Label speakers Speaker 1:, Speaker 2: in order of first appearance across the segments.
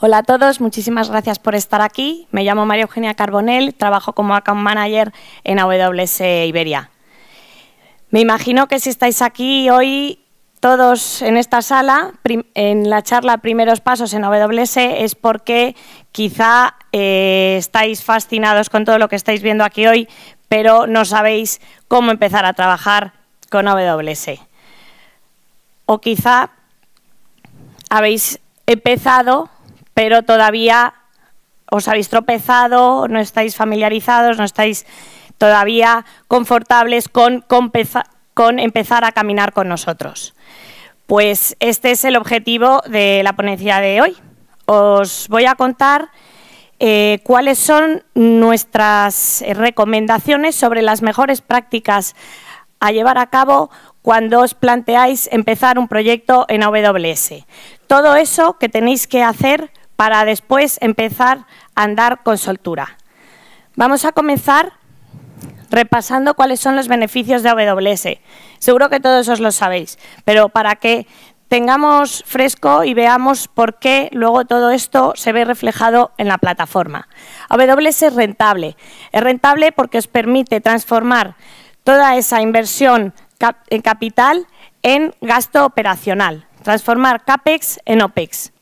Speaker 1: Hola a todos, muchísimas gracias por estar aquí. Me llamo María Eugenia Carbonell, trabajo como account manager en AWS Iberia. Me imagino que si estáis aquí hoy todos en esta sala, en la charla Primeros Pasos en AWS, es porque quizá eh, estáis fascinados con todo lo que estáis viendo aquí hoy, pero no sabéis cómo empezar a trabajar con AWS. O quizá habéis empezado pero todavía os habéis tropezado, no estáis familiarizados, no estáis todavía confortables con, empezar a caminar con nosotros. Pues este es el objetivo de la ponencia de hoy. Os voy a contar eh, cuáles son nuestras recomendaciones sobre las mejores prácticas a llevar a cabo cuando os planteáis empezar un proyecto en AWS. Todo eso que tenéis que hacer para después empezar a andar con soltura. Vamos a comenzar repasando cuáles son los beneficios de AWS. Seguro que todos os lo sabéis, pero para que tengamos fresco y veamos por qué luego todo esto se ve reflejado en la plataforma. AWS es rentable. Es rentable porque os permite transformar toda esa inversión en capital en gasto operacional, transformar CAPEX en OPEX.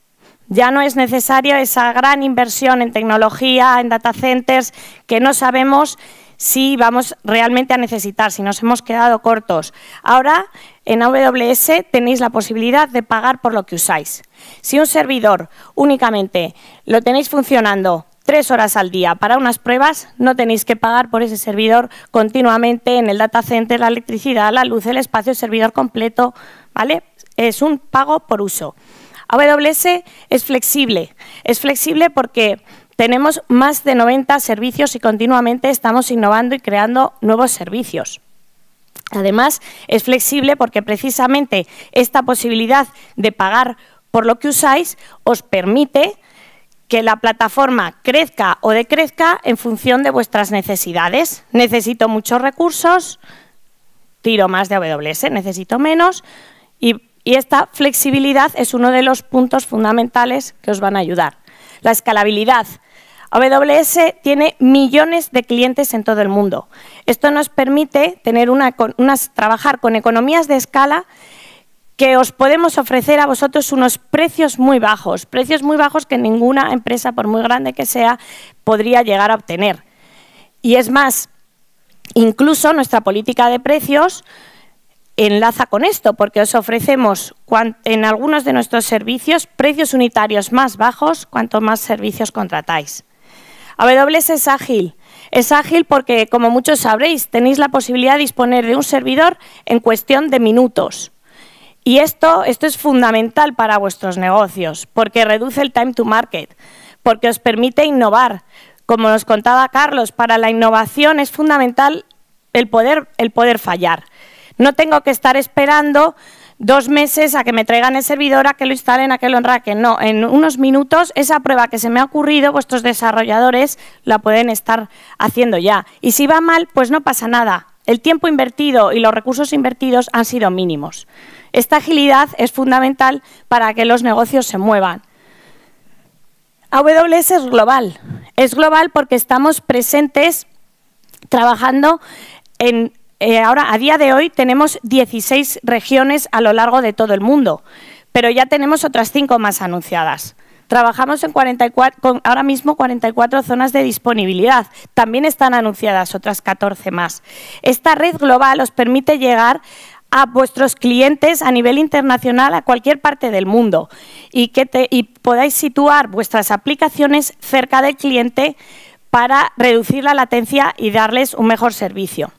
Speaker 1: Ya no es necesaria esa gran inversión en tecnología, en data centers, que no sabemos si vamos realmente a necesitar, si nos hemos quedado cortos. Ahora, en AWS tenéis la posibilidad de pagar por lo que usáis. Si un servidor únicamente lo tenéis funcionando tres horas al día para unas pruebas, no tenéis que pagar por ese servidor continuamente en el data center, la electricidad, la luz, el espacio, el servidor completo, ¿vale? Es un pago por uso. AWS es flexible, es flexible porque tenemos más de 90 servicios y continuamente estamos innovando y creando nuevos servicios. Además, es flexible porque precisamente esta posibilidad de pagar por lo que usáis os permite que la plataforma crezca o decrezca en función de vuestras necesidades. Necesito muchos recursos, tiro más de AWS, necesito menos y y esta flexibilidad es uno de los puntos fundamentales que os van a ayudar. La escalabilidad. AWS tiene millones de clientes en todo el mundo. Esto nos permite tener una, trabajar con economías de escala que os podemos ofrecer a vosotros unos precios muy bajos, precios muy bajos que ninguna empresa, por muy grande que sea, podría llegar a obtener. Y es más, incluso nuestra política de precios enlaza con esto, porque os ofrecemos en algunos de nuestros servicios precios unitarios más bajos cuanto más servicios contratáis. AWS es ágil. Es ágil porque, como muchos sabréis, tenéis la posibilidad de disponer de un servidor en cuestión de minutos. Y esto, esto es fundamental para vuestros negocios, porque reduce el time to market, porque os permite innovar. Como nos contaba Carlos, para la innovación es fundamental el poder, el poder fallar. No tengo que estar esperando dos meses a que me traigan el servidor, a que lo instalen, a que lo enraquen. No, en unos minutos esa prueba que se me ha ocurrido, vuestros desarrolladores la pueden estar haciendo ya. Y si va mal, pues no pasa nada. El tiempo invertido y los recursos invertidos han sido mínimos. Esta agilidad es fundamental para que los negocios se muevan. AWS es global. Es global porque estamos presentes trabajando en eh, ahora, a día de hoy, tenemos 16 regiones a lo largo de todo el mundo, pero ya tenemos otras 5 más anunciadas. Trabajamos en con ahora mismo 44 zonas de disponibilidad. También están anunciadas otras 14 más. Esta red global os permite llegar a vuestros clientes a nivel internacional, a cualquier parte del mundo, y y podáis situar vuestras aplicaciones cerca del cliente para reducir la latencia y darles un mejor servicio.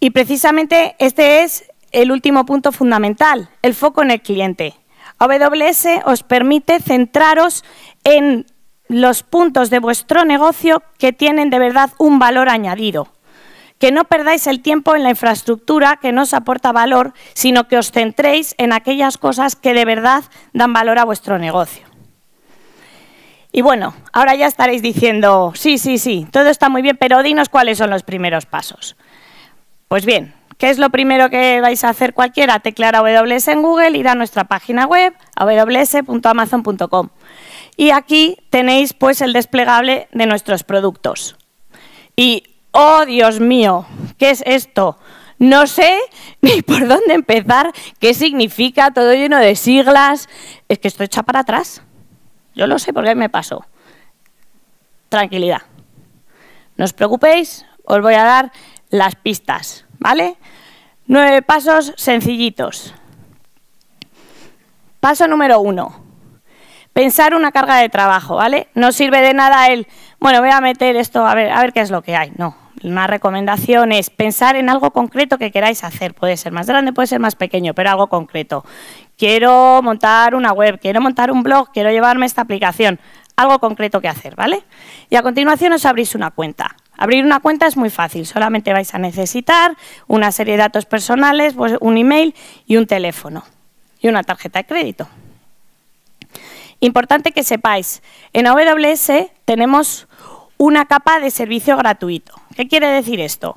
Speaker 1: Y precisamente este es el último punto fundamental, el foco en el cliente. AWS os permite centraros en los puntos de vuestro negocio que tienen de verdad un valor añadido. Que no perdáis el tiempo en la infraestructura que os aporta valor, sino que os centréis en aquellas cosas que de verdad dan valor a vuestro negocio. Y bueno, ahora ya estaréis diciendo, sí, sí, sí, todo está muy bien, pero dinos cuáles son los primeros pasos. Pues bien, ¿qué es lo primero que vais a hacer cualquiera? Teclar AWS en Google, ir a nuestra página web, aws.amazon.com. Y aquí tenéis pues el desplegable de nuestros productos. Y, oh Dios mío, ¿qué es esto? no sé ni por dónde empezar, qué significa, todo lleno de siglas. Es que estoy hecha para atrás. Yo lo sé porque me pasó. Tranquilidad. No os preocupéis, os voy a dar las pistas, ¿vale? Nueve pasos sencillitos. Paso número uno. Pensar una carga de trabajo, ¿vale? No sirve de nada el, bueno, voy a meter esto, a ver, a ver qué es lo que hay. No, una recomendación es pensar en algo concreto que queráis hacer. Puede ser más grande, puede ser más pequeño, pero algo concreto. Quiero montar una web, quiero montar un blog, quiero llevarme esta aplicación. Algo concreto que hacer, ¿vale? Y a continuación os abrís una cuenta. Abrir una cuenta es muy fácil, solamente vais a necesitar una serie de datos personales, pues un email y un teléfono y una tarjeta de crédito. Importante que sepáis, en AWS tenemos una capa de servicio gratuito. ¿Qué quiere decir esto?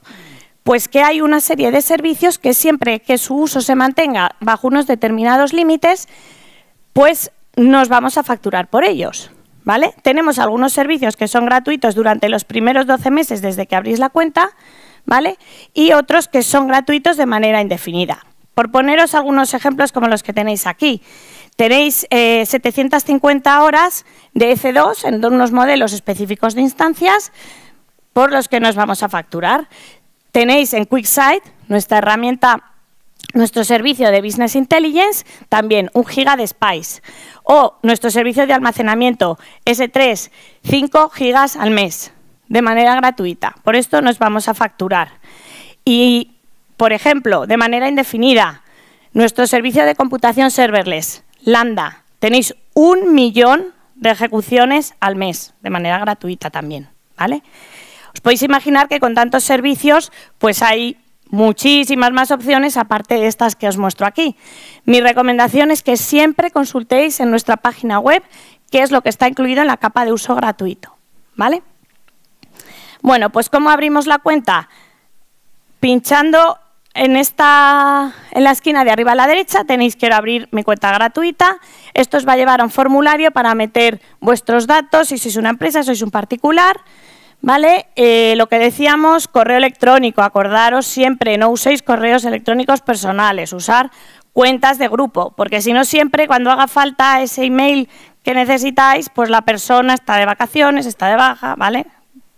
Speaker 1: Pues que hay una serie de servicios que siempre que su uso se mantenga bajo unos determinados límites, pues nos vamos a facturar por ellos. ¿vale? Tenemos algunos servicios que son gratuitos durante los primeros 12 meses desde que abrís la cuenta, ¿vale? Y otros que son gratuitos de manera indefinida. Por poneros algunos ejemplos como los que tenéis aquí. Tenéis 750 eh, horas de f 2 en unos modelos específicos de instancias por los que nos vamos a facturar. Tenéis en QuickSight, nuestra herramienta nuestro servicio de Business Intelligence, también un giga de Spice. O nuestro servicio de almacenamiento S3, 5 gigas al mes, de manera gratuita. Por esto nos vamos a facturar. Y, por ejemplo, de manera indefinida, nuestro servicio de computación serverless, Lambda, tenéis un millón de ejecuciones al mes, de manera gratuita también, ¿vale? Os podéis imaginar que con tantos servicios, pues hay muchísimas más opciones aparte de estas que os muestro aquí. Mi recomendación es que siempre consultéis en nuestra página web qué es lo que está incluido en la capa de uso gratuito. ¿Vale? Bueno, pues ¿cómo abrimos la cuenta? Pinchando en, esta, en la esquina de arriba a la derecha tenéis que abrir mi cuenta gratuita. Esto os va a llevar a un formulario para meter vuestros datos, si sois una empresa, sois un particular. ¿Vale? Eh, lo que decíamos, correo electrónico, acordaros siempre, no uséis correos electrónicos personales, usar cuentas de grupo, porque si no siempre cuando haga falta ese email que necesitáis, pues la persona está de vacaciones, está de baja, ¿vale?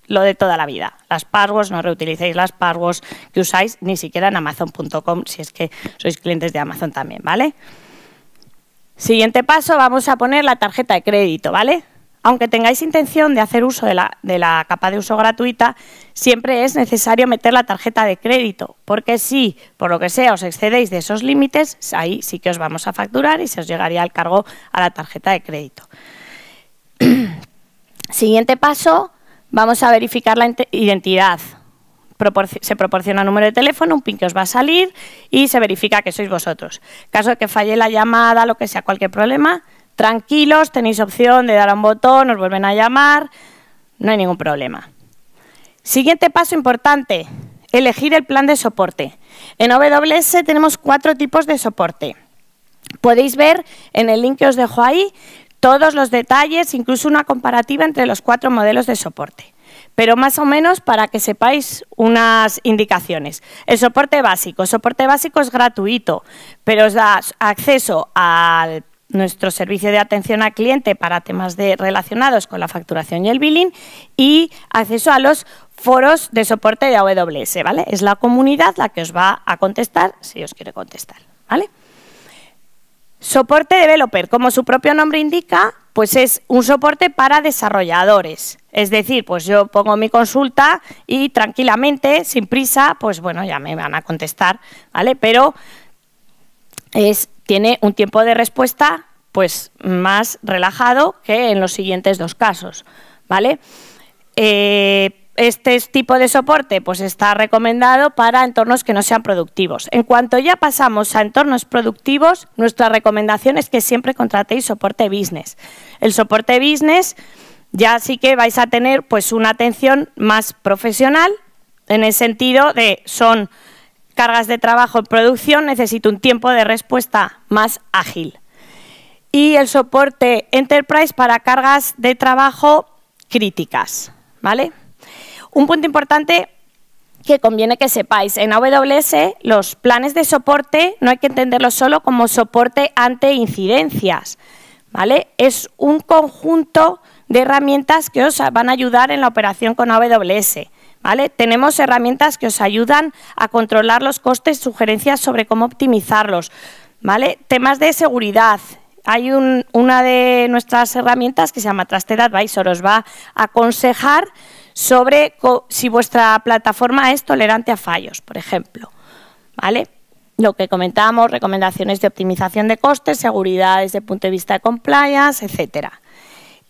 Speaker 1: Lo de toda la vida. Las passwords, no reutilicéis las passwords que usáis ni siquiera en amazon.com si es que sois clientes de Amazon también, ¿vale? Siguiente paso, vamos a poner la tarjeta de crédito, ¿vale? aunque tengáis intención de hacer uso de la, capa de uso gratuita, siempre es necesario meter la tarjeta de crédito, porque si, por lo que sea, os excedéis de esos límites, ahí sí que os vamos a facturar y se os llegaría el cargo a la tarjeta de crédito. Siguiente paso, vamos a verificar la identidad. se proporciona un número de teléfono, un PIN que os va a salir y se verifica que sois vosotros. Caso de que falle la llamada, lo que sea, cualquier problema, tranquilos, tenéis opción de dar a un botón, os vuelven a llamar, no hay ningún problema. Siguiente paso importante, elegir el plan de soporte. En OWS tenemos cuatro tipos de soporte. Podéis ver en el link que os dejo ahí todos los detalles, incluso una comparativa entre los cuatro modelos de soporte. Pero más o menos para que sepáis unas indicaciones. El soporte básico. El soporte básico es gratuito, pero os da acceso al nuestro servicio de atención al cliente para temas de, relacionados con la facturación y el billing y acceso a los foros de soporte de AWS, ¿vale? Es la comunidad la que os va a contestar si os quiere contestar, ¿vale? Soporte developer, como su propio nombre indica, pues es un soporte para desarrolladores. Es decir, pues yo pongo mi consulta y tranquilamente, sin prisa, pues bueno, ya me van a contestar, ¿vale? Pero es tiene un tiempo de respuesta pues más relajado que en los siguientes dos casos, ¿vale? Eh, este tipo de soporte pues está recomendado para entornos que no sean productivos. En cuanto ya pasamos a entornos productivos, nuestra recomendación es que siempre contratéis soporte business. El soporte business ya sí que vais a tener pues una atención más profesional en el sentido de son cargas de trabajo en producción necesito un tiempo de respuesta más ágil. Y el soporte Enterprise para cargas de trabajo críticas. ¿vale? Un punto importante que conviene que sepáis. En AWS los planes de soporte no hay que entenderlos solo como soporte ante incidencias. ¿vale? Es un conjunto de herramientas que os van a ayudar en la operación con AWS. Tenemos herramientas que os ayudan a controlar los costes, sugerencias sobre cómo optimizarlos. ¿Vale? Temas de seguridad. Hay una de nuestras herramientas que se llama Trusted Advisor. Os va a aconsejar sobre si vuestra plataforma es tolerante a fallos, por ejemplo. ¿Vale? Lo que comentábamos, recomendaciones de optimización de costes, seguridad desde el punto de vista de compliance, etcétera.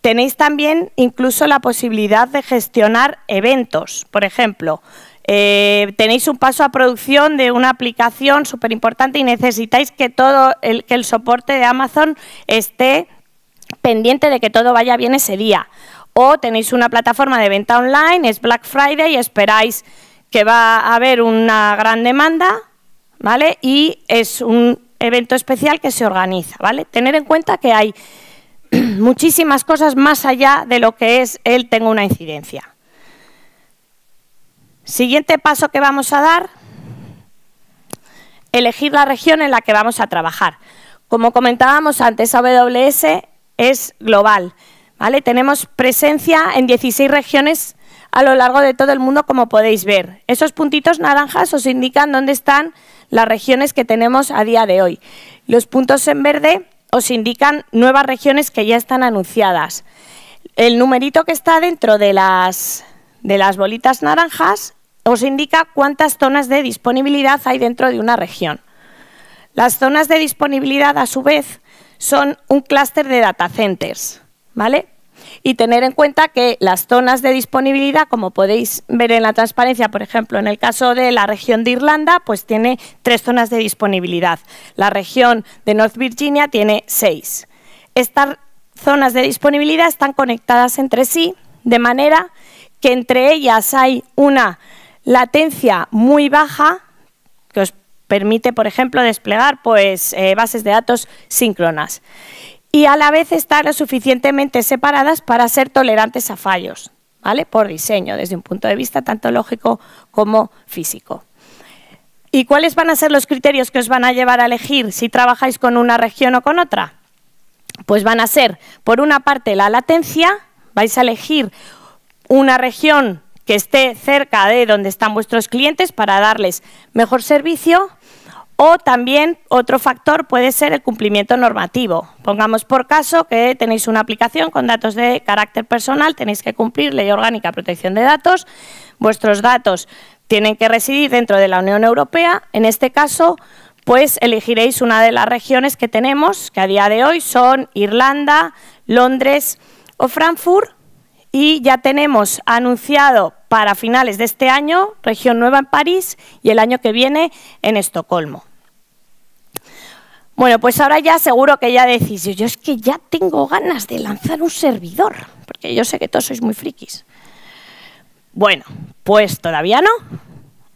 Speaker 1: Tenéis también incluso la posibilidad de gestionar eventos, por ejemplo. Eh, tenéis un paso a producción de una aplicación súper importante y necesitáis que todo el, que el soporte de Amazon esté pendiente de que todo vaya bien ese día. O tenéis una plataforma de venta online, es Black Friday y esperáis que va a haber una gran demanda, ¿vale? Y es un evento especial que se organiza, ¿vale? Tener en cuenta que hay muchísimas cosas más allá de lo que es él tengo una incidencia. Siguiente paso que vamos a dar, elegir la región en la que vamos a trabajar. Como comentábamos antes, AWS es global. ¿vale? Tenemos presencia en 16 regiones a lo largo de todo el mundo, como podéis ver. Esos puntitos naranjas os indican dónde están las regiones que tenemos a día de hoy. Los puntos en verde os indican nuevas regiones que ya están anunciadas. El numerito que está dentro de las, de las bolitas naranjas os indica cuántas zonas de disponibilidad hay dentro de una región. Las zonas de disponibilidad, a su vez, son un clúster de data centers. ¿vale? y tener en cuenta que las zonas de disponibilidad, como podéis ver en la transparencia, por ejemplo, en el caso de la región de Irlanda, pues tiene tres zonas de disponibilidad. La región de North Virginia tiene seis. Estas zonas de disponibilidad están conectadas entre sí, de manera que entre ellas hay una latencia muy baja, que os permite, por ejemplo, desplegar pues, eh, bases de datos síncronas y a la vez estar lo suficientemente separadas para ser tolerantes a fallos, ¿vale? Por diseño, desde un punto de vista tanto lógico como físico. ¿Y cuáles van a ser los criterios que os van a llevar a elegir si trabajáis con una región o con otra? Pues van a ser, por una parte, la latencia, vais a elegir una región que esté cerca de donde están vuestros clientes para darles mejor servicio, o también otro factor puede ser el cumplimiento normativo. Pongamos por caso que tenéis una aplicación con datos de carácter personal, tenéis que cumplir ley orgánica protección de datos, vuestros datos tienen que residir dentro de la Unión Europea. En este caso, pues elegiréis una de las regiones que tenemos, que a día de hoy son Irlanda, Londres o Frankfurt, y ya tenemos anunciado para finales de este año, región nueva en París y el año que viene en Estocolmo. Bueno, pues ahora ya seguro que ya decís, yo es que ya tengo ganas de lanzar un servidor, porque yo sé que todos sois muy frikis. Bueno, pues todavía no.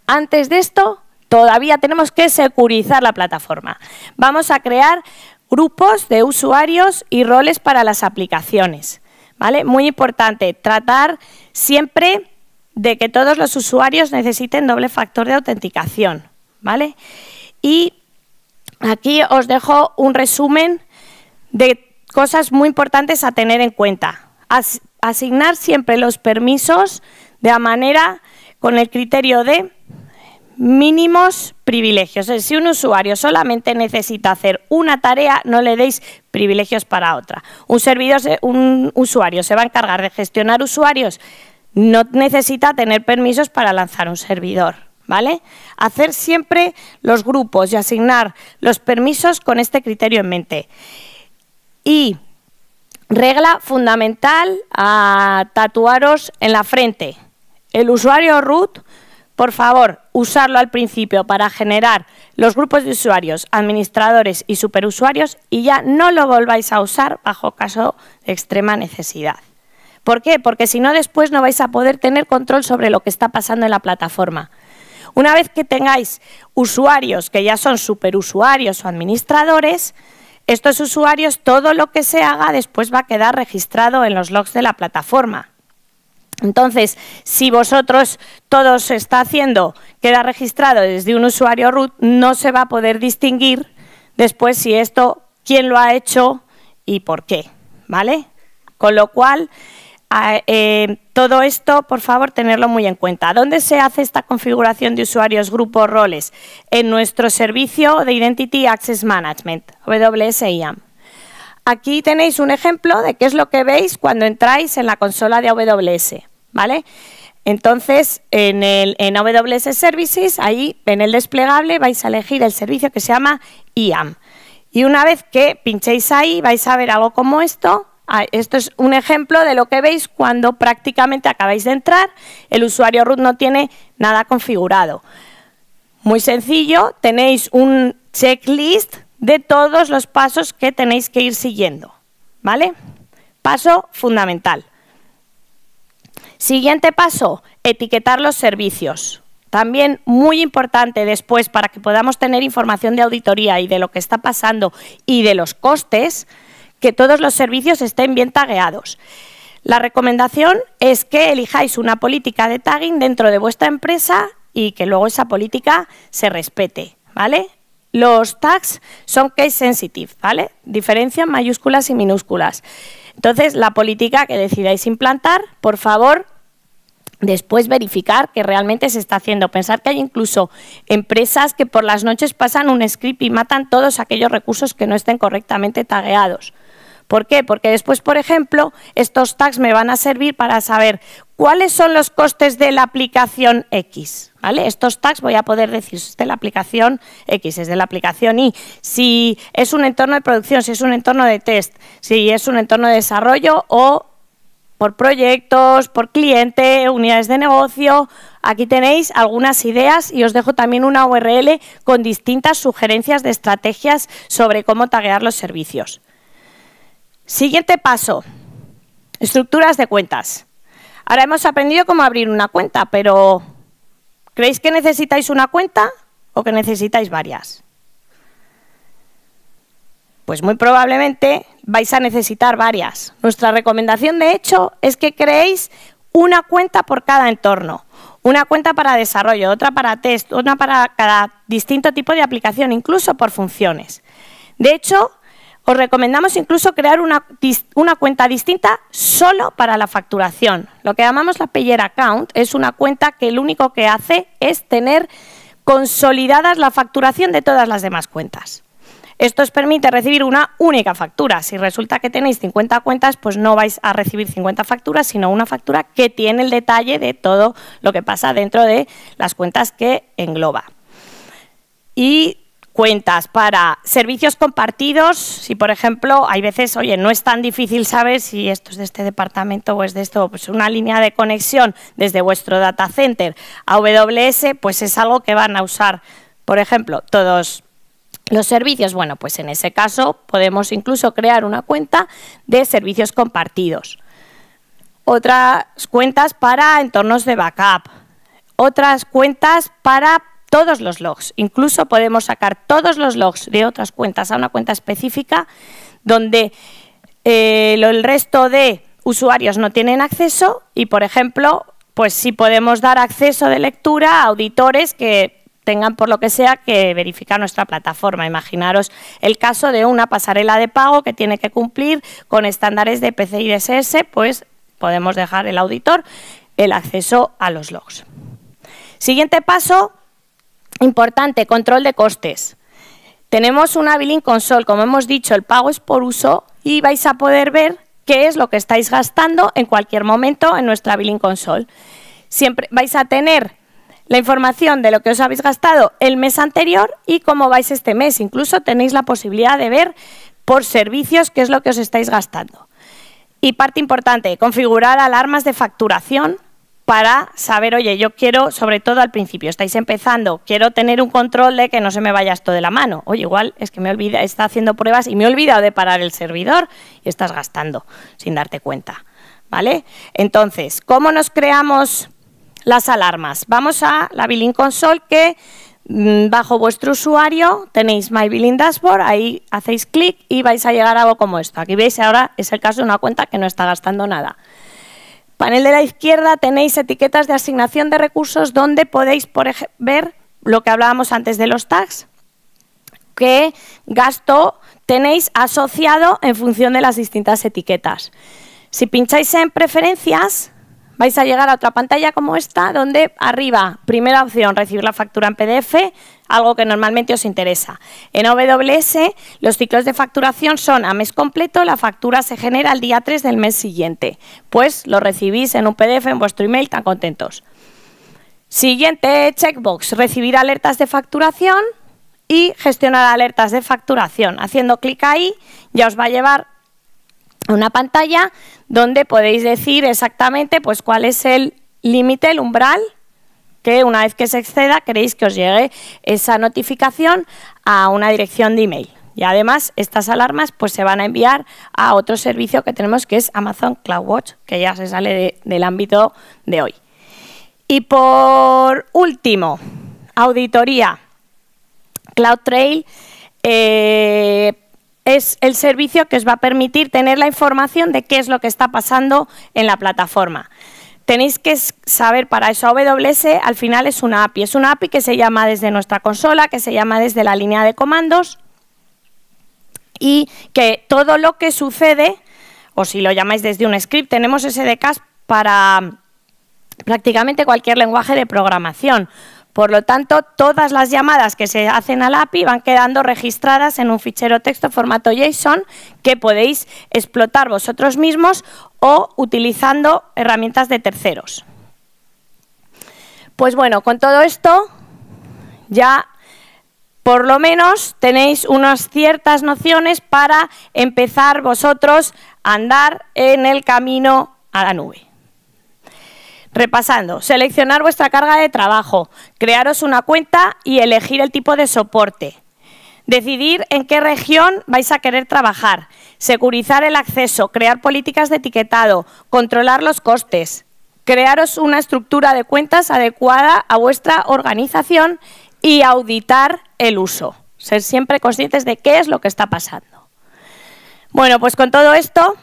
Speaker 1: Antes de esto, todavía tenemos que securizar la plataforma. Vamos a crear grupos de usuarios y roles para las aplicaciones. ¿Vale? Muy importante, tratar siempre de que todos los usuarios necesiten doble factor de autenticación. ¿vale? Y aquí os dejo un resumen de cosas muy importantes a tener en cuenta. asignar siempre los permisos de manera con el criterio de mínimos privilegios. Si un usuario solamente necesita hacer una tarea, no le deis privilegios para otra. Un, servidor, un usuario se va a encargar de gestionar usuarios no necesita tener permisos para lanzar un servidor, ¿vale? Hacer siempre los grupos y asignar los permisos con este criterio en mente. Y regla fundamental a tatuaros en la frente. El usuario root, por favor, usarlo al principio para generar los grupos de usuarios, administradores y superusuarios y ya no lo volváis a usar bajo caso de extrema necesidad. ¿Por qué? Porque si no después no vais a poder tener control sobre lo que está pasando en la plataforma. Una vez que tengáis usuarios que ya son superusuarios o administradores, estos usuarios, todo lo que se haga después va a quedar registrado en los logs de la plataforma. Entonces, si vosotros todo se está haciendo, queda registrado desde un usuario root, no se va a poder distinguir después si esto, quién lo ha hecho y por qué, ¿vale? Con lo cual, eh, todo esto, por favor, tenerlo muy en cuenta. ¿Dónde se hace esta configuración de usuarios, grupos, roles? En nuestro servicio de Identity Access Management, IAM. Aquí tenéis un ejemplo de qué es lo que veis cuando entráis en la consola de AWS, ¿vale? Entonces, en, el, en AWS Services, ahí en el desplegable vais a elegir el servicio que se llama IAM. Y una vez que pinchéis ahí, vais a ver algo como esto, Ah, esto es un ejemplo de lo que veis cuando prácticamente acabáis de entrar, el usuario root no tiene nada configurado. Muy sencillo, tenéis un checklist de todos los pasos que tenéis que ir siguiendo. ¿Vale? Paso fundamental. Siguiente paso, etiquetar los servicios. También muy importante después para que podamos tener información de auditoría y de lo que está pasando y de los costes, que todos los servicios estén bien tagueados. La recomendación es que elijáis una política de tagging dentro de vuestra empresa y que luego esa política se respete, ¿vale? Los tags son case sensitive, ¿vale? Diferencian mayúsculas y minúsculas. Entonces, la política que decidáis implantar, por favor, después verificar que realmente se está haciendo. Pensar que hay incluso empresas que por las noches pasan un script y matan todos aquellos recursos que no estén correctamente tagueados. ¿Por qué? Porque después, por ejemplo, estos tags me van a servir para saber cuáles son los costes de la aplicación X. ¿Vale? Estos tags voy a poder decir, es de la aplicación X, es de la aplicación Y. Si es un entorno de producción, si es un entorno de test, si es un entorno de desarrollo o por proyectos, por cliente, unidades de negocio. Aquí tenéis algunas ideas y os dejo también una URL con distintas sugerencias de estrategias sobre cómo taguear los servicios. Siguiente paso, estructuras de cuentas. Ahora hemos aprendido cómo abrir una cuenta, pero ¿creéis que necesitáis una cuenta o que necesitáis varias? Pues muy probablemente vais a necesitar varias. Nuestra recomendación, de hecho, es que creéis una cuenta por cada entorno. Una cuenta para desarrollo, otra para test, una para cada distinto tipo de aplicación, incluso por funciones. De hecho, os recomendamos incluso crear una, cuenta distinta solo para la facturación. Lo que llamamos la payer account es una cuenta que lo único que hace es tener consolidadas la facturación de todas las demás cuentas. Esto os permite recibir una única factura. Si resulta que tenéis 50 cuentas, pues no vais a recibir 50 facturas, sino una factura que tiene el detalle de todo lo que pasa dentro de las cuentas que engloba. Y cuentas para servicios compartidos, si por ejemplo hay veces, oye, no es tan difícil saber si esto es de este departamento o es de esto, pues una línea de conexión desde vuestro data center a AWS, pues es algo que van a usar, por ejemplo, todos los servicios. Bueno, pues en ese caso podemos incluso crear una cuenta de servicios compartidos. Otras cuentas para entornos de backup. Otras cuentas para todos los logs. Incluso podemos sacar todos los logs de otras cuentas a una cuenta específica donde eh, el resto de usuarios no tienen acceso y, por ejemplo, pues sí podemos dar acceso de lectura a auditores que tengan por lo que sea que verificar nuestra plataforma. Imaginaros el caso de una pasarela de pago que tiene que cumplir con estándares de PCI DSS, pues podemos dejar el auditor el acceso a los logs. Siguiente paso, Importante, control de costes. Tenemos una billing console, como hemos dicho, el pago es por uso y vais a poder ver qué es lo que estáis gastando en cualquier momento en nuestra billing console. Siempre vais a tener la información de lo que os habéis gastado el mes anterior y cómo vais este mes. Incluso tenéis la posibilidad de ver por servicios qué es lo que os estáis gastando. Y parte importante, configurar alarmas de facturación para saber, oye, yo quiero, sobre todo al principio, estáis empezando, quiero tener un control de que no se me vaya esto de la mano. Oye, igual es que me olvida, está haciendo pruebas y me he olvidado de parar el servidor y estás gastando sin darte cuenta. ¿Vale? Entonces, ¿cómo nos creamos las alarmas? Vamos a la Billing Console que mm, bajo vuestro usuario tenéis My Billing Dashboard, ahí hacéis clic y vais a llegar a algo como esto. Aquí veis ahora es el caso de una cuenta que no está gastando nada. Panel de la izquierda tenéis etiquetas de asignación de recursos donde podéis por ver lo que hablábamos antes de los tags, qué gasto tenéis asociado en función de las distintas etiquetas. Si pincháis en preferencias, vais a llegar a otra pantalla como esta, donde arriba, primera opción, recibir la factura en PDF, algo que normalmente os interesa. En OWS, los ciclos de facturación son a mes completo, la factura se genera el día 3 del mes siguiente. Pues lo recibís en un PDF en vuestro email, tan contentos. Siguiente checkbox, recibir alertas de facturación y gestionar alertas de facturación. Haciendo clic ahí ya os va a llevar a una pantalla donde podéis decir exactamente pues, cuál es el límite, el umbral, que una vez que se exceda queréis que os llegue esa notificación a una dirección de email. Y además estas alarmas pues, se van a enviar a otro servicio que tenemos que es Amazon CloudWatch, que ya se sale del ámbito de hoy. Y por último, auditoría. CloudTrail eh, es el servicio que os va a permitir tener la información de qué es lo que está pasando en la plataforma. Tenéis que saber para eso, AWS al final es una API, es una API que se llama desde nuestra consola, que se llama desde la línea de comandos y que todo lo que sucede, o si lo llamáis desde un script, tenemos SDKs para mm, prácticamente cualquier lenguaje de programación. Por lo tanto, todas las llamadas que se hacen al API van quedando registradas en un fichero texto formato JSON que podéis explotar vosotros mismos o utilizando herramientas de terceros. Pues bueno, con todo esto ya por lo menos tenéis unas ciertas nociones para empezar vosotros a andar en el camino a la nube. Repasando, seleccionar vuestra carga de trabajo, crearos una cuenta y elegir el tipo de soporte. Decidir en qué región vais a querer trabajar, securizar el acceso, crear políticas de etiquetado, controlar los costes, crearos una estructura de cuentas adecuada a vuestra organización y auditar el uso. Ser siempre conscientes de qué es lo que está pasando. Bueno, pues con todo esto,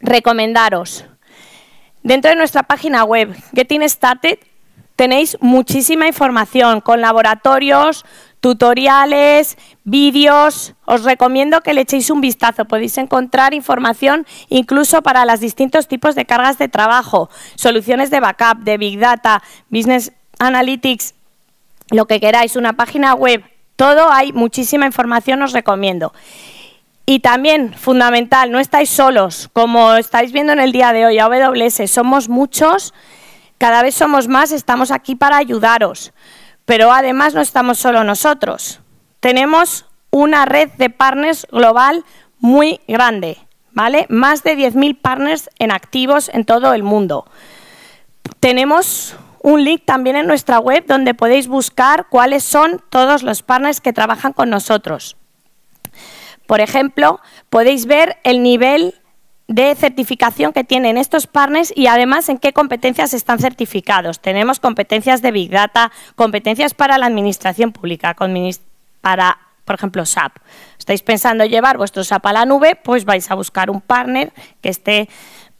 Speaker 1: recomendaros Dentro de nuestra página web, Getting Started, tenéis muchísima información con laboratorios, tutoriales, vídeos. Os recomiendo que le echéis un vistazo. Podéis encontrar información incluso para los distintos tipos de cargas de trabajo, soluciones de backup, de Big Data, Business Analytics, lo que queráis, una página web. Todo hay muchísima información, os recomiendo. Y también, fundamental, no estáis solos. Como estáis viendo en el día de hoy, AWS, somos muchos, cada vez somos más, estamos aquí para ayudaros. Pero además no estamos solo nosotros. Tenemos una red de partners global muy grande, ¿vale? Más de 10.000 partners en activos en todo el mundo. Tenemos un link también en nuestra web donde podéis buscar cuáles son todos los partners que trabajan con nosotros. Por ejemplo, podéis ver el nivel de certificación que tienen estos partners y además en qué competencias están certificados. Tenemos competencias de Big Data, competencias para la administración pública, para, por ejemplo, SAP. Estáis pensando llevar vuestro SAP a la nube, pues vais a buscar un partner que esté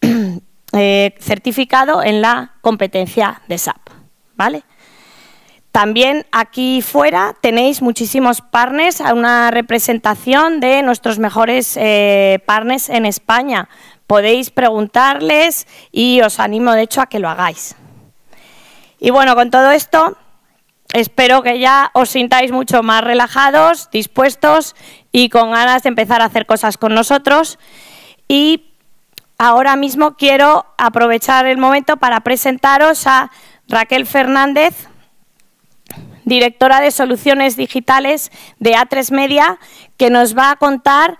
Speaker 1: eh, certificado en la competencia de SAP. ¿Vale? También aquí fuera tenéis muchísimos partners, una representación de nuestros mejores eh, partners en España. Podéis preguntarles y os animo, de hecho, a que lo hagáis. Y bueno, con todo esto, espero que ya os sintáis mucho más relajados, dispuestos y con ganas de empezar a hacer cosas con nosotros. Y ahora mismo quiero aprovechar el momento para presentaros a Raquel Fernández, directora de soluciones digitales de A3 Media, que nos va a contar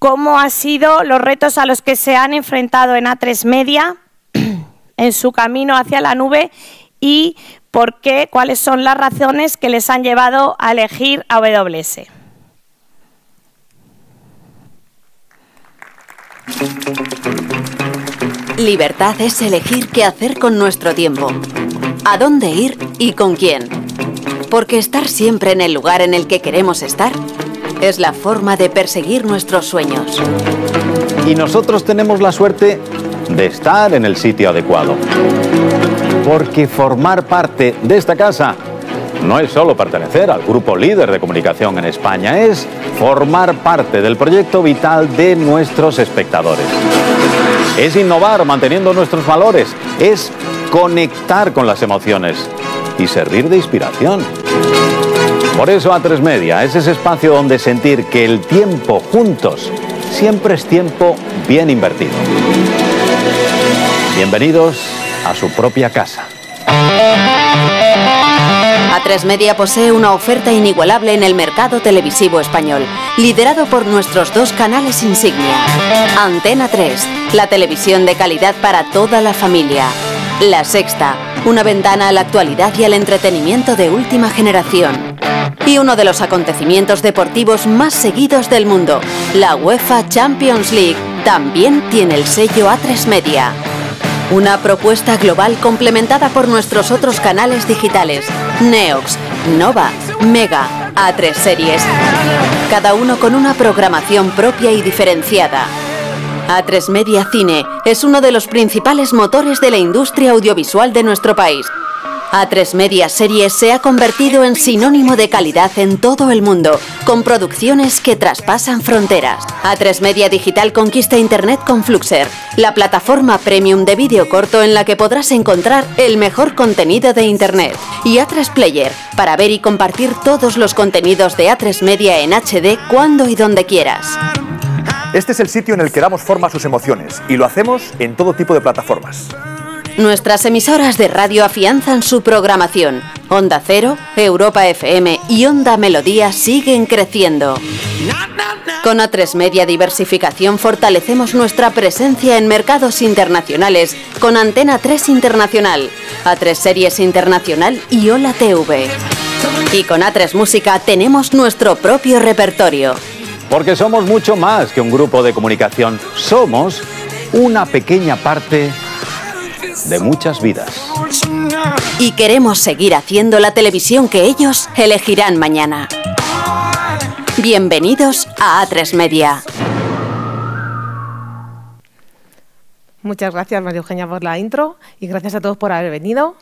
Speaker 1: cómo han sido los retos a los que se han enfrentado en A3 Media en su camino hacia la nube y por qué, cuáles son las razones que les han llevado a elegir AWS.
Speaker 2: Libertad es elegir qué hacer con nuestro tiempo a dónde ir y con quién. Porque estar siempre en el lugar en el que queremos estar es la forma de perseguir nuestros sueños. Y nosotros tenemos la suerte de estar en el sitio adecuado. Porque formar parte de esta casa no es solo pertenecer al grupo líder de comunicación en España, es formar parte del proyecto vital de nuestros espectadores. Es innovar manteniendo nuestros valores, es conectar con las emociones y servir de inspiración. Por eso A3 Media es ese espacio donde sentir que el tiempo juntos siempre es tiempo bien invertido. Bienvenidos a su propia casa. A3 Media posee una oferta inigualable en el mercado televisivo español, liderado por nuestros dos canales insignia. Antena 3, la televisión de calidad para toda la familia. La Sexta, una ventana a la actualidad y al entretenimiento de última generación. Y uno de los acontecimientos deportivos más seguidos del mundo, la UEFA Champions League, también tiene el sello A3 Media. Una propuesta global complementada por nuestros otros canales digitales, Neox, Nova, Mega, A3 Series, cada uno con una programación propia y diferenciada a3 Media Cine es uno de los principales motores de la industria audiovisual de nuestro país. A3 Media Series se ha convertido en sinónimo de calidad en todo el mundo, con producciones que traspasan fronteras. A3 Media Digital conquista Internet con Fluxer, la plataforma premium de vídeo corto en la que podrás encontrar el mejor contenido de Internet. Y A3 Player, para ver y compartir todos los contenidos de A3 Media en HD cuando y donde quieras. Este es el sitio en el que damos forma a sus emociones y lo hacemos en todo tipo de plataformas. Nuestras emisoras de radio afianzan su programación. Onda Cero, Europa FM y Onda Melodía siguen creciendo. Con A3 Media Diversificación fortalecemos nuestra presencia en mercados internacionales con Antena 3 Internacional, A3 Series Internacional y Hola TV. Y con A3 Música tenemos nuestro propio repertorio. Porque somos mucho más que un grupo de comunicación. Somos una pequeña parte de muchas vidas. Y queremos seguir haciendo la televisión que ellos elegirán mañana. Bienvenidos a A3 Media.
Speaker 3: Muchas gracias, María Eugenia, por la intro y gracias a todos por haber venido.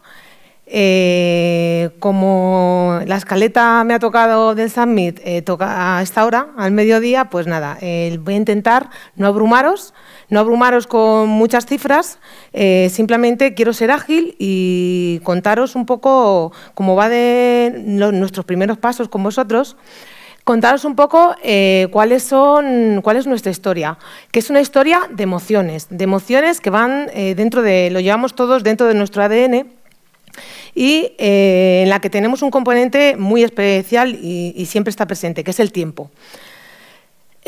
Speaker 3: Eh, como la escaleta me ha tocado del Summit, eh, toca a esta hora, al mediodía, pues nada, eh, voy a intentar no abrumaros, no abrumaros con muchas cifras, simplemente quiero ser ágil y contaros un poco cómo va de nuestros primeros pasos con vosotros contaros un poco cuáles son, cuál es nuestra historia, que es una historia de emociones, de emociones que van dentro de, lo llevamos todos dentro de nuestro ADN y eh, en la que tenemos un componente muy especial y, siempre está presente, que es el tiempo.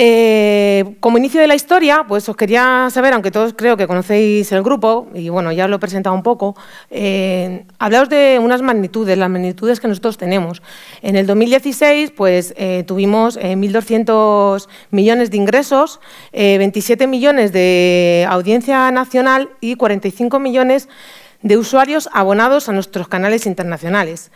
Speaker 3: Eh, como inicio de la historia, pues os quería saber, aunque todos creo que conocéis el grupo, y bueno, ya os lo he presentado un poco, eh, hablaos de unas magnitudes, las magnitudes que nosotros tenemos. En el 2016, pues tuvimos 1.200 millones de ingresos, 27 millones de audiencia nacional y 45 millones de de usuarios abonados a nuestros canales internacionales.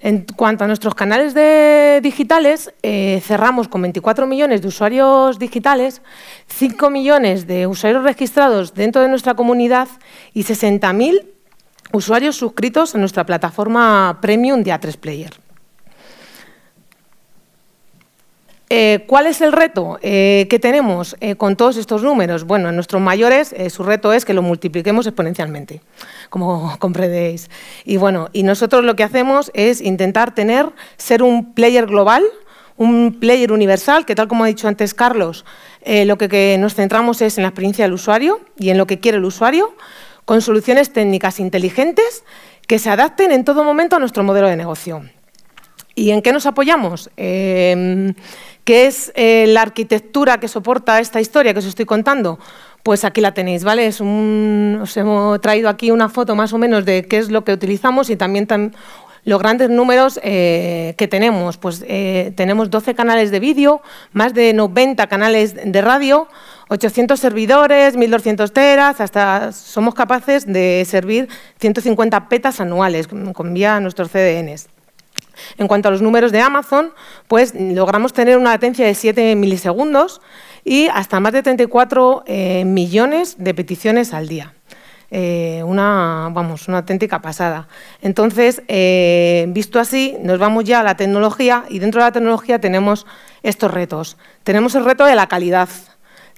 Speaker 3: En cuanto a nuestros canales de digitales, eh, cerramos con 24 millones de usuarios digitales, 5 millones de usuarios registrados dentro de nuestra comunidad y 60.000 usuarios suscritos a nuestra plataforma premium de A3Player. Eh, ¿Cuál es el reto eh, que tenemos con todos estos números? Bueno, en nuestros mayores su reto es que lo multipliquemos exponencialmente como comprenderéis. Y bueno, y nosotros lo que hacemos es intentar tener, ser un player global, un player universal, que tal como ha dicho antes Carlos, eh, lo que, nos centramos es en la experiencia del usuario y en lo que quiere el usuario, con soluciones técnicas inteligentes que se adapten en todo momento a nuestro modelo de negocio. ¿Y en qué nos apoyamos? Em, ¿Qué es eh, la arquitectura que soporta esta historia que os estoy contando? pues aquí la tenéis, ¿vale? Es un, os hemos traído aquí una foto más o menos de qué es lo que utilizamos y también tan, los grandes números eh, que tenemos. Pues eh, tenemos 12 canales de vídeo, más de 90 canales de radio, 800 servidores, 1.200 teras, hasta somos capaces de servir 150 petas anuales con, vía a nuestros CDNs. En cuanto a los números de Amazon, pues logramos tener una latencia de 7 milisegundos, y hasta más de 34 eh, millones de peticiones al día. Eh, una, vamos, una auténtica pasada. Entonces, eh, visto así, nos vamos ya a la tecnología y dentro de la tecnología tenemos estos retos. Tenemos el reto de la calidad,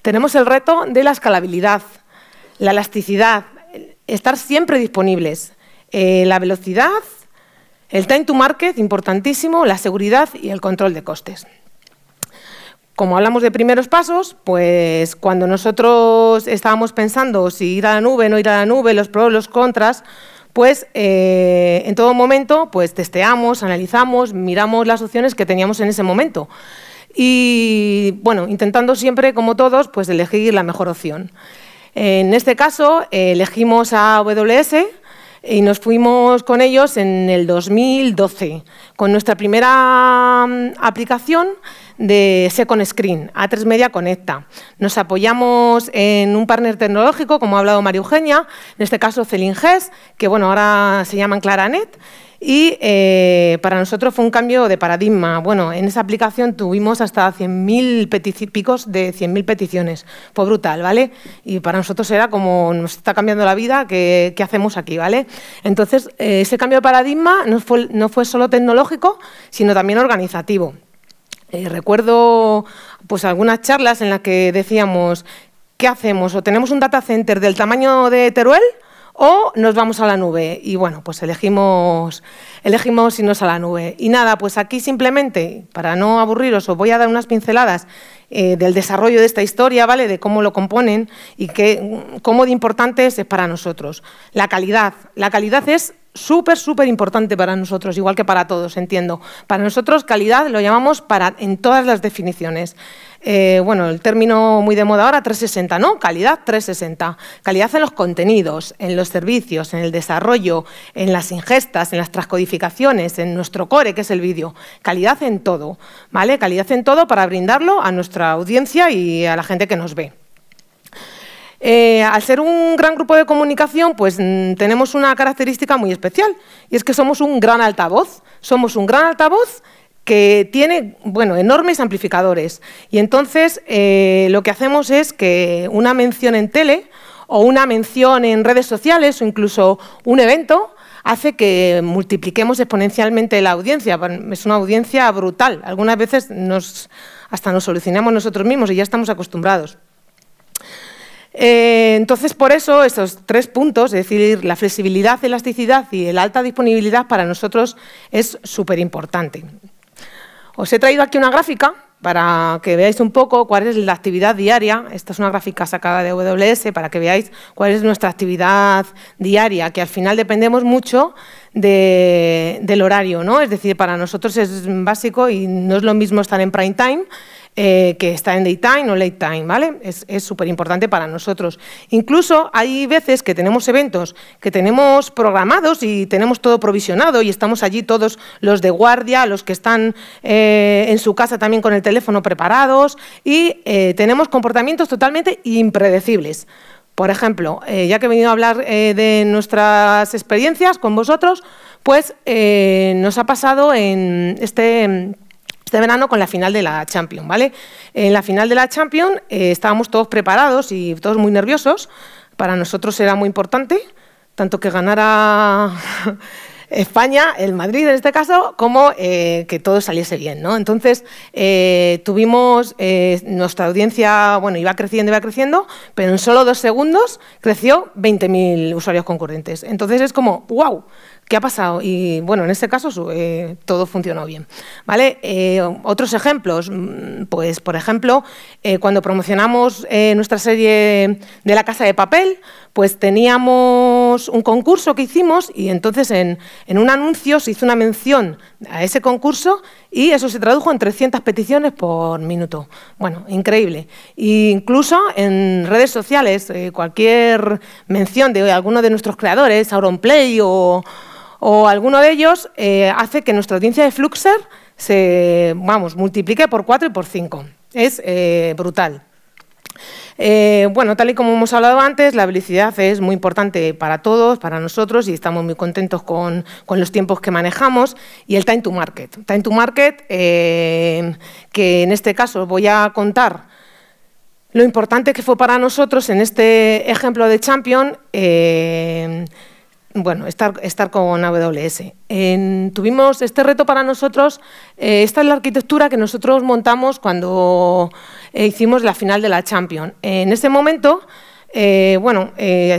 Speaker 3: tenemos el reto de la escalabilidad, la elasticidad, estar siempre disponibles, la velocidad, el time to market, importantísimo, la seguridad y el control de costes como hablamos de primeros pasos, pues cuando nosotros estábamos pensando si ir a la nube, no ir a la nube, los pros, los contras, pues eh, en todo momento pues testeamos, analizamos, miramos las opciones que teníamos en ese momento. Y bueno, intentando siempre, como todos, pues elegir la mejor opción. En este caso, elegimos a AWS y nos fuimos con ellos en el 2012, con nuestra primera mm, aplicación de Second Screen. A3 Media conecta. Nos apoyamos en un partner tecnológico, como ha hablado María Eugenia, en este caso Celinges, que bueno, ahora se llaman Claranet. Y eh, para nosotros fue un cambio de paradigma. Bueno, en esa aplicación tuvimos hasta 100.000 picos de 100.000 peticiones. Fue brutal, ¿vale? Y para nosotros era como, nos está cambiando la vida, ¿qué, hacemos aquí, ¿vale? Entonces, eh, ese cambio de paradigma no fue solo tecnológico, sino también organizativo. Eh, recuerdo pues algunas charlas en las que decíamos, ¿qué hacemos? ¿O tenemos un data center del tamaño de Teruel? o nos vamos a la nube. Y bueno, pues elegimos, elegimos irnos a la nube. Y nada, pues aquí simplemente, para no aburriros, os voy a dar unas pinceladas eh, del desarrollo de esta historia, ¿vale? De cómo lo componen y qué, cómo de importante es para nosotros. La calidad. La calidad es súper, súper importante para nosotros, igual que para todos, entiendo. Para nosotros calidad lo llamamos para, en todas las definiciones. Eh, bueno, el término muy de moda ahora, 360, ¿no? Calidad 360. Calidad en los contenidos, en los servicios, en el desarrollo, en las ingestas, en las transcodificaciones, en nuestro core, que es el vídeo. Calidad en todo, ¿vale? Calidad en todo para brindarlo a nuestro audiencia y a la gente que nos ve. Eh, al ser un gran grupo de comunicación, pues mm, tenemos una característica muy especial, y es que somos un gran altavoz. Somos un gran altavoz que tiene bueno, enormes amplificadores. Y entonces eh, lo que hacemos es que una mención en tele o una mención en redes sociales o incluso un evento hace que multipliquemos exponencialmente la audiencia. Es una audiencia brutal. Algunas veces hasta nos solucionamos nosotros mismos y ya estamos acostumbrados. Eh, entonces, por eso, estos tres puntos, es decir, la flexibilidad, elasticidad y la alta disponibilidad para nosotros es súper importante. Os he traído aquí una gráfica para que veáis un poco cuál es la actividad diaria. Esta es una gráfica sacada de WS para que veáis cuál es nuestra actividad diaria, que al final dependemos mucho del horario, ¿no? Es decir, para nosotros es básico y no es lo mismo estar en prime time eh, que está en daytime o late time, ¿vale? Es súper importante para nosotros. Incluso hay veces que tenemos eventos que tenemos programados y tenemos todo provisionado y estamos allí todos los de guardia, los que están eh, en su casa también con el teléfono preparados y eh, tenemos comportamientos totalmente impredecibles. Por ejemplo, ya que he venido a hablar de nuestras experiencias con vosotros, pues nos ha pasado en este este verano con la final de la Champions, ¿vale? En la final de la Champions eh, estábamos todos preparados y todos muy nerviosos. Para nosotros era muy importante, tanto que ganara España, el Madrid en este caso, como eh, que todo saliese bien. ¿no? Entonces, eh, tuvimos eh, nuestra audiencia, bueno, iba creciendo, iba creciendo, pero en solo dos segundos creció 20.000 usuarios concurrentes. Entonces es como, wow, ¿Qué ha pasado? Y bueno, en este caso todo funcionó bien. ¿vale? otros ejemplos, mm, pues por ejemplo, cuando promocionamos nuestra serie de la casa de papel, pues teníamos un concurso que hicimos y entonces en, en, un anuncio se hizo una mención a ese concurso y eso se tradujo en 300 peticiones por minuto. Bueno, increíble. E incluso en redes sociales, eh, cualquier mención de alguno de nuestros creadores, Auronplay o, o alguno de ellos, eh, hace que nuestra audiencia de Fluxer se, vamos, multiplique por 4 y por 5. Es eh, brutal. Eh, bueno, tal y como hemos hablado antes, la felicidad es muy importante para todos, para nosotros, y estamos muy contentos con, los tiempos que manejamos. Y el time to market. Time to market, eh, que en este caso voy a contar lo importante que fue para nosotros en este ejemplo de Champion. Eh, bueno, estar, con AWS. tuvimos este reto para nosotros, eh, esta es la arquitectura que nosotros montamos cuando eh, hicimos la final de la Champion. En ese momento, eh, bueno,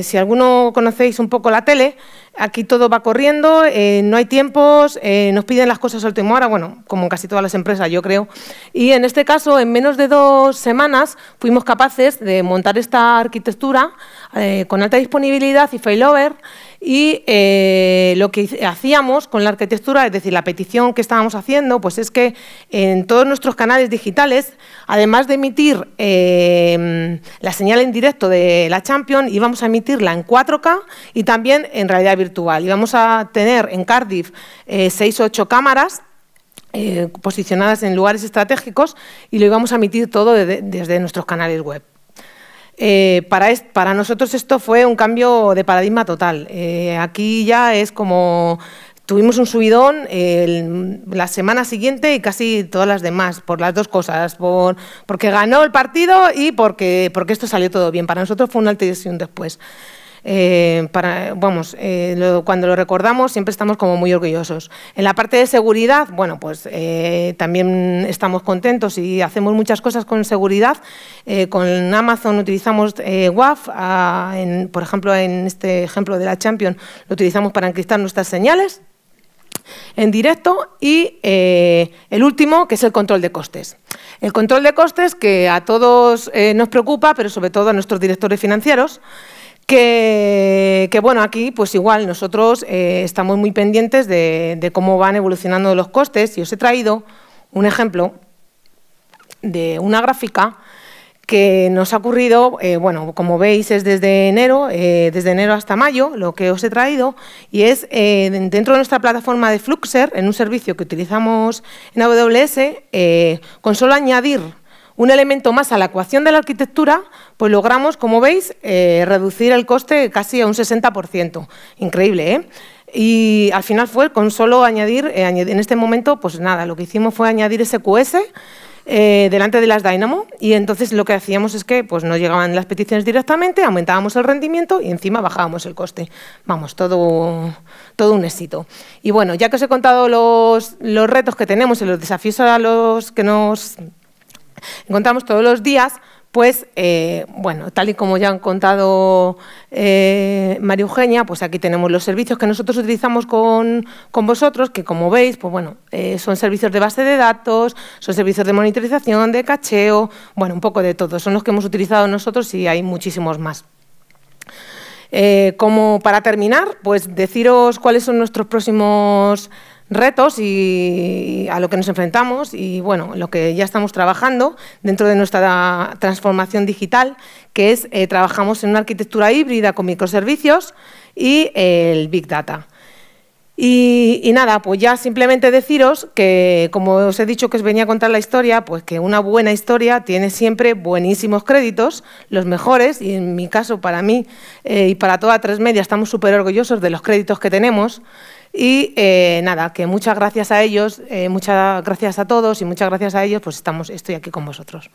Speaker 3: si alguno conocéis un poco la tele, Aquí todo va corriendo, eh, no hay tiempos, eh, nos piden las cosas al hora... bueno, como en casi todas las empresas, yo creo. Y en este caso, en menos de dos semanas, fuimos capaces de montar esta arquitectura eh, con alta disponibilidad y failover. Y lo que hacíamos con la arquitectura, es decir, la petición que estábamos haciendo, pues es que en todos nuestros canales digitales, además de emitir la señal en directo de la Champion, íbamos a emitirla en 4K y también en realidad virtual virtual. Y vamos a tener en Cardiff eh, seis o ocho cámaras eh, posicionadas en lugares estratégicos y lo íbamos a emitir todo desde, nuestros canales web. Eh, para, para, nosotros esto fue un cambio de paradigma total. Eh, aquí ya es como tuvimos un subidón la semana siguiente y casi todas las demás, por las dos cosas, por, porque ganó el partido y porque, porque esto salió todo bien. Para nosotros fue una alteración después. Eh, para, vamos, eh, cuando lo recordamos siempre estamos como muy orgullosos. En la parte de seguridad, bueno, pues eh, también estamos contentos y hacemos muchas cosas con seguridad. con Amazon utilizamos WAF, ah, por ejemplo, en este ejemplo de la Champion, lo utilizamos para encriptar nuestras señales en directo y el último, que es el control de costes. El control de costes que a todos nos preocupa, pero sobre todo a nuestros directores financieros. Que, bueno, aquí pues igual nosotros eh, estamos muy pendientes de, cómo van evolucionando los costes y os he traído un ejemplo de una gráfica que nos ha ocurrido, eh, bueno, como veis es desde enero, eh, desde enero hasta mayo lo que os he traído y es dentro de nuestra plataforma de Fluxer, en un servicio que utilizamos en AWS, con solo añadir un elemento más a la ecuación de la arquitectura, pues logramos, como veis, eh, reducir el coste casi a un 60%. Increíble, ¿eh? Y al final fue con solo eh, añadir, en este momento, pues nada, lo que hicimos fue añadir SQS eh, delante de las Dynamo y entonces lo que hacíamos es que pues, no llegaban las peticiones directamente, aumentábamos el rendimiento y encima bajábamos el coste. Vamos, todo, un éxito. Y bueno, ya que os he contado los, los retos que tenemos y los desafíos a los que nos encontramos todos los días, pues eh, bueno, tal y como ya han contado eh, María Eugenia, pues aquí tenemos los servicios que nosotros utilizamos con, vosotros, que como veis, pues bueno, eh, son servicios de base de datos, son servicios de monitorización, de cacheo, bueno, un poco de todo. Son los que hemos utilizado nosotros y hay muchísimos más. como para terminar, pues deciros cuáles son nuestros próximos retos y a lo que nos enfrentamos y bueno, lo que ya estamos trabajando dentro de nuestra transformación digital, que es eh, trabajamos en una arquitectura híbrida con microservicios y eh, el Big Data. Y, nada, pues ya simplemente deciros que, como os he dicho que os venía a contar la historia, pues que una buena historia tiene siempre buenísimos créditos, los mejores, y en mi caso, para mí eh, y para toda Tres Media, estamos súper orgullosos de los créditos que tenemos. Y eh, nada, que muchas gracias a ellos, eh, muchas gracias a todos y muchas gracias a ellos, pues estamos, estoy aquí con vosotros.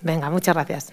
Speaker 3: Venga, muchas gracias.